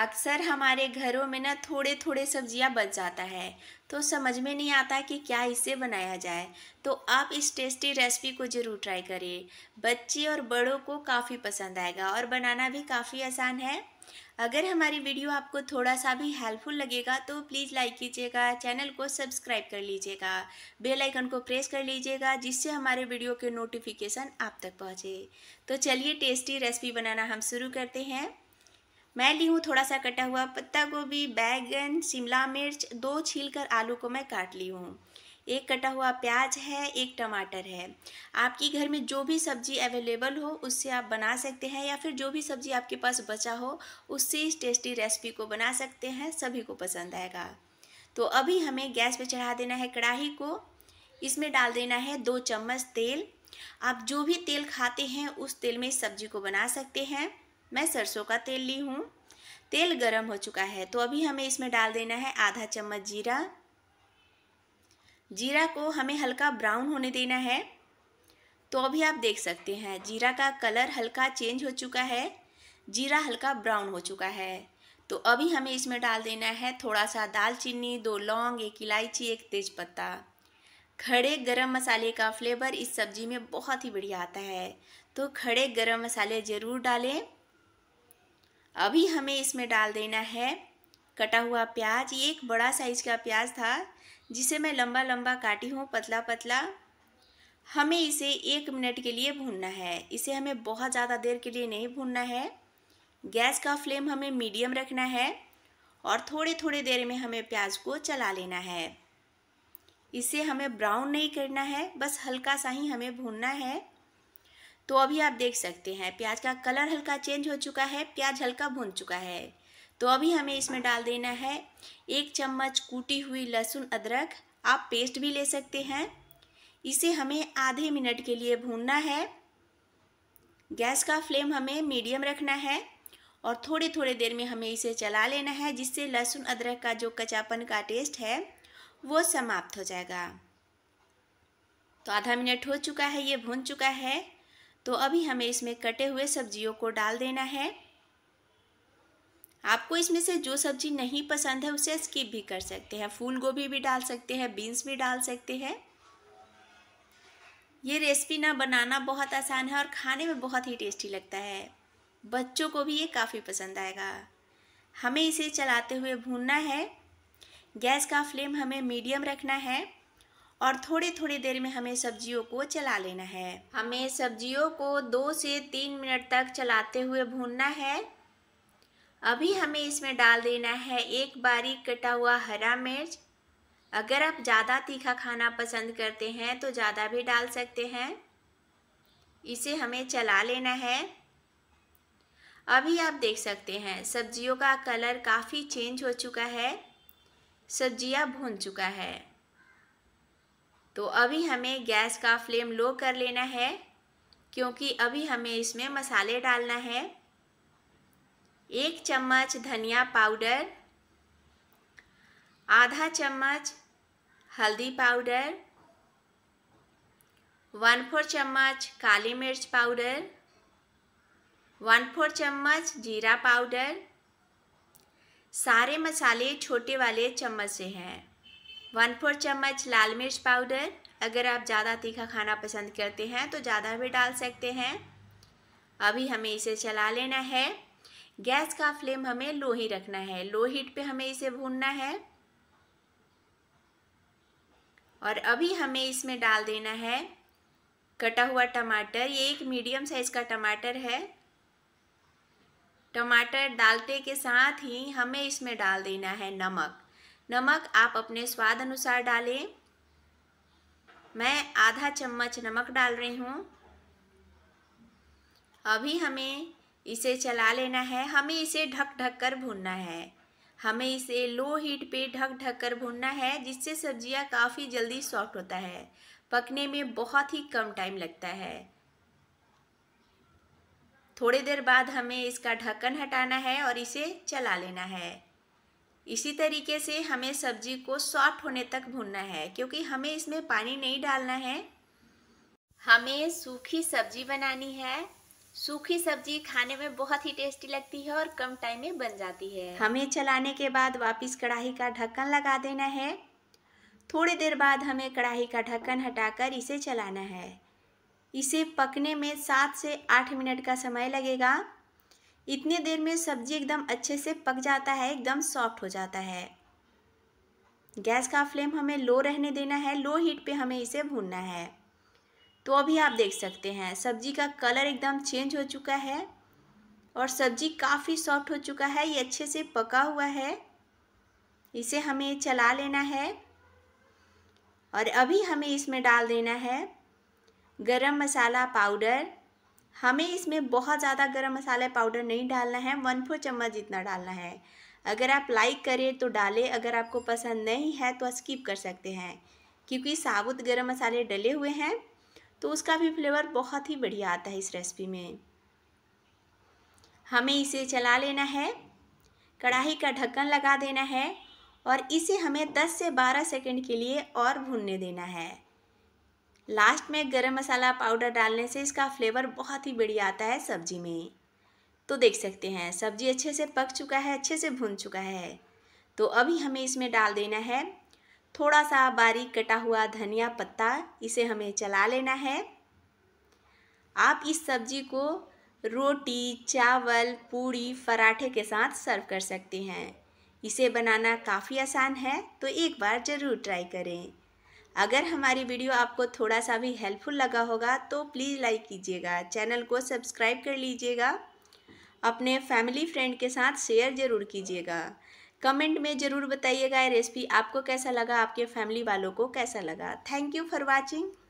अक्सर हमारे घरों में ना थोड़े थोड़े सब्जियां बच जाता है तो समझ में नहीं आता कि क्या इसे बनाया जाए तो आप इस टेस्टी रेसिपी को ज़रूर ट्राई करिए बच्चे और बड़ों को काफ़ी पसंद आएगा और बनाना भी काफ़ी आसान है अगर हमारी वीडियो आपको थोड़ा सा भी हेल्पफुल लगेगा तो प्लीज़ लाइक कीजिएगा चैनल को सब्सक्राइब कर लीजिएगा बेल आइकन को प्रेस कर लीजिएगा जिससे हमारे वीडियो के नोटिफिकेशन आप तक पहुँचे तो चलिए टेस्टी रेसिपी बनाना हम शुरू करते हैं मैं ली हूँ थोड़ा सा कटा हुआ पत्ता गोभी बैगन शिमला मिर्च दो कर आलू को मैं काट ली हूँ एक कटा हुआ प्याज है एक टमाटर है आपकी घर में जो भी सब्जी अवेलेबल हो उससे आप बना सकते हैं या फिर जो भी सब्जी आपके पास बचा हो उससे इस टेस्टी रेसिपी को बना सकते हैं सभी को पसंद आएगा तो अभी हमें गैस पे चढ़ा देना है कढ़ाई को इसमें डाल देना है दो चम्मच तेल आप जो भी तेल खाते हैं उस तेल में इस सब्जी को बना सकते हैं मैं सरसों का तेल ली हूँ तेल गरम हो चुका है तो अभी हमें इसमें डाल देना है आधा चम्मच जीरा जीरा को हमें हल्का ब्राउन होने देना है तो अभी आप देख सकते हैं जीरा का कलर हल्का चेंज हो चुका है जीरा हल्का ब्राउन हो चुका है तो अभी हमें इसमें डाल देना है थोड़ा सा दालचीनी दो लौंग एक इलायची एक तेज़पत्ता खड़े गरम मसाले का फ्लेवर इस सब्ज़ी में बहुत ही बढ़िया आता है तो खड़े गरम मसाले ज़रूर डालें अभी हमें इसमें डाल देना है कटा हुआ प्याज ये एक बड़ा साइज़ का प्याज था जिसे मैं लंबा लंबा काटी हूँ पतला पतला हमें इसे एक मिनट के लिए भूनना है इसे हमें बहुत ज़्यादा देर के लिए नहीं भूनना है गैस का फ्लेम हमें मीडियम रखना है और थोड़े थोड़े देर में हमें प्याज को चला लेना है इसे हमें ब्राउन नहीं करना है बस हल्का सा ही हमें भूनना है तो अभी आप देख सकते हैं प्याज का कलर हल्का चेंज हो चुका है प्याज हल्का भुन चुका है तो अभी हमें इसमें डाल देना है एक चम्मच कूटी हुई लहसुन अदरक आप पेस्ट भी ले सकते हैं इसे हमें आधे मिनट के लिए भूनना है गैस का फ्लेम हमें मीडियम रखना है और थोड़े थोड़े देर में हमें इसे चला लेना है जिससे लहसुन अदरक का जो कचापन का टेस्ट है वो समाप्त हो जाएगा तो आधा मिनट हो चुका है ये भून चुका है तो अभी हमें इसमें कटे हुए सब्जियों को डाल देना है आपको इसमें से जो सब्जी नहीं पसंद है उसे स्किप भी कर सकते हैं फूल गोभी भी डाल सकते हैं बीन्स भी डाल सकते हैं ये रेसिपी ना बनाना बहुत आसान है और खाने में बहुत ही टेस्टी लगता है बच्चों को भी ये काफ़ी पसंद आएगा हमें इसे चलाते हुए भूनना है गैस का फ्लेम हमें मीडियम रखना है और थोड़े थोड़ी देर में हमें सब्जियों को चला लेना है हमें सब्जियों को दो से तीन मिनट तक चलाते हुए भूनना है अभी हमें इसमें डाल देना है एक बारीक कटा हुआ हरा मिर्च अगर आप ज़्यादा तीखा खाना पसंद करते हैं तो ज़्यादा भी डाल सकते हैं इसे हमें चला लेना है अभी आप देख सकते हैं सब्जियों का कलर काफ़ी चेंज हो चुका है सब्जियां भून चुका है तो अभी हमें गैस का फ्लेम लो कर लेना है क्योंकि अभी हमें इसमें मसाले डालना है एक चम्मच धनिया पाउडर आधा चम्मच हल्दी पाउडर वन फोर चम्मच काली मिर्च पाउडर वन फोर चम्मच जीरा पाउडर सारे मसाले छोटे वाले चम्मच से हैं वन फोर चम्मच लाल मिर्च पाउडर अगर आप ज़्यादा तीखा खाना पसंद करते हैं तो ज़्यादा भी डाल सकते हैं अभी हमें इसे चला लेना है गैस का फ्लेम हमें लो ही रखना है लो हीट पे हमें इसे भूनना है और अभी हमें इसमें डाल देना है कटा हुआ टमाटर ये एक मीडियम साइज़ का टमाटर है टमाटर डालते के साथ ही हमें इसमें डाल देना है नमक नमक आप अपने स्वाद अनुसार डालें मैं आधा चम्मच नमक डाल रही हूँ अभी हमें इसे चला लेना है हमें इसे ढक ढक कर भूनना है हमें इसे लो हीट पे ढक ढक कर भूनना है जिससे सब्ज़ियाँ काफ़ी जल्दी सॉफ्ट होता है पकने में बहुत ही कम टाइम लगता है थोड़ी देर बाद हमें इसका ढक्कन हटाना है और इसे चला लेना है इसी तरीके से हमें सब्जी को सॉफ्ट होने तक भूनना है क्योंकि हमें इसमें पानी नहीं डालना है हमें सूखी सब्जी बनानी है सूखी सब्जी खाने में बहुत ही टेस्टी लगती है और कम टाइम में बन जाती है हमें चलाने के बाद वापस कढ़ाई का ढक्कन लगा देना है थोड़ी देर बाद हमें कढ़ाई का ढक्कन हटाकर इसे चलाना है इसे पकने में सात से आठ मिनट का समय लगेगा इतने देर में सब्जी एकदम अच्छे से पक जाता है एकदम सॉफ्ट हो जाता है गैस का फ्लेम हमें लो रहने देना है लो हीट पे हमें इसे भूनना है तो अभी आप देख सकते हैं सब्जी का कलर एकदम चेंज हो चुका है और सब्जी काफ़ी सॉफ्ट हो चुका है ये अच्छे से पका हुआ है इसे हमें चला लेना है और अभी हमें इसमें डाल देना है गरम मसाला पाउडर हमें इसमें बहुत ज़्यादा गरम मसाला पाउडर नहीं डालना है वन फोर चम्मच जितना डालना है अगर आप लाइक करें तो डालें अगर आपको पसंद नहीं है तो स्किप कर सकते हैं क्योंकि साबुत गरम मसाले डले हुए हैं तो उसका भी फ्लेवर बहुत ही बढ़िया आता है इस रेसिपी में हमें इसे चला लेना है कढ़ाई का ढक्कन लगा देना है और इसे हमें 10 से 12 सेकंड के लिए और भूनने देना है लास्ट में गरम मसाला पाउडर डालने से इसका फ्लेवर बहुत ही बढ़िया आता है सब्जी में तो देख सकते हैं सब्जी अच्छे से पक चुका है अच्छे से भुन चुका है तो अभी हमें इसमें डाल देना है थोड़ा सा बारीक कटा हुआ धनिया पत्ता इसे हमें चला लेना है आप इस सब्जी को रोटी चावल पूड़ी पराठे के साथ सर्व कर सकते हैं इसे बनाना काफ़ी आसान है तो एक बार ज़रूर ट्राई करें अगर हमारी वीडियो आपको थोड़ा सा भी हेल्पफुल लगा होगा तो प्लीज़ लाइक कीजिएगा चैनल को सब्सक्राइब कर लीजिएगा अपने फैमिली फ्रेंड के साथ शेयर ज़रूर कीजिएगा कमेंट में ज़रूर बताइएगा ये रेसिपी आपको कैसा लगा आपके फैमिली वालों को कैसा लगा थैंक यू फॉर वॉचिंग